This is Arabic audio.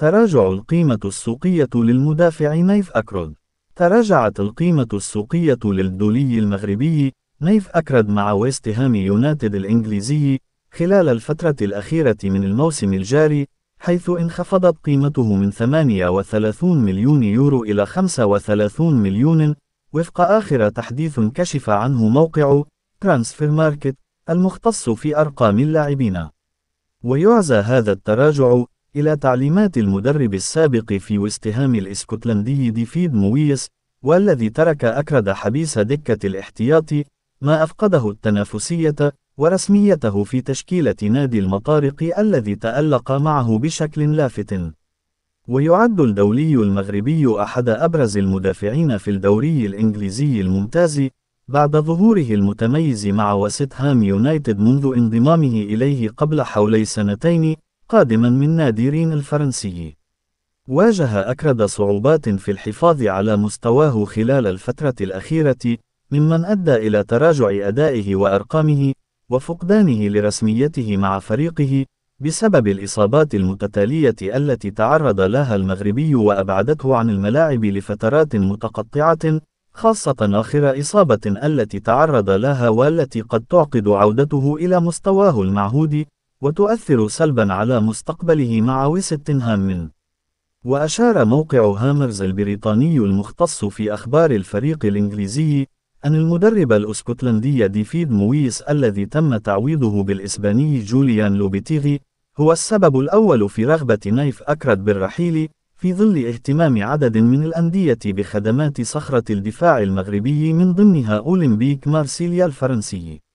تراجع القيمة السوقية للمدافع نيف أكرد تراجعت القيمة السوقية للدولي المغربي نيف أكرد مع ويست هام يونايتد الإنجليزي خلال الفترة الأخيرة من الموسم الجاري حيث انخفضت قيمته من 38 مليون يورو إلى 35 مليون وفق آخر تحديث كشف عنه موقع ترانسفير ماركت المختص في أرقام اللاعبين ويعزى هذا التراجع إلى تعليمات المدرب السابق في وستهام الإسكتلندي ديفيد مويس والذي ترك أكرد حبيس دكة الاحتياط ما أفقده التنافسية ورسميته في تشكيلة نادي المطارق الذي تألق معه بشكل لافت ويعد الدولي المغربي أحد أبرز المدافعين في الدوري الإنجليزي الممتاز بعد ظهوره المتميز مع وستهام يونايتد منذ انضمامه إليه قبل حوالي سنتين قادما من نادرين الفرنسي واجه أكرد صعوبات في الحفاظ على مستواه خلال الفترة الأخيرة ممن أدى إلى تراجع أدائه وأرقامه وفقدانه لرسميته مع فريقه بسبب الإصابات المتتالية التي تعرض لها المغربي وأبعدته عن الملاعب لفترات متقطعة خاصة آخر إصابة التي تعرض لها والتي قد تعقد عودته إلى مستواه المعهود وتؤثر سلبا على مستقبله مع ويستنهام من وأشار موقع هامرز البريطاني المختص في أخبار الفريق الإنجليزي أن المدرب الأسكتلندي ديفيد مويس الذي تم تعويضه بالإسباني جوليان لوبيتيغي هو السبب الأول في رغبة نايف أكرد بالرحيل في ظل اهتمام عدد من الأندية بخدمات صخرة الدفاع المغربي من ضمنها أولمبيك مارسيليا الفرنسي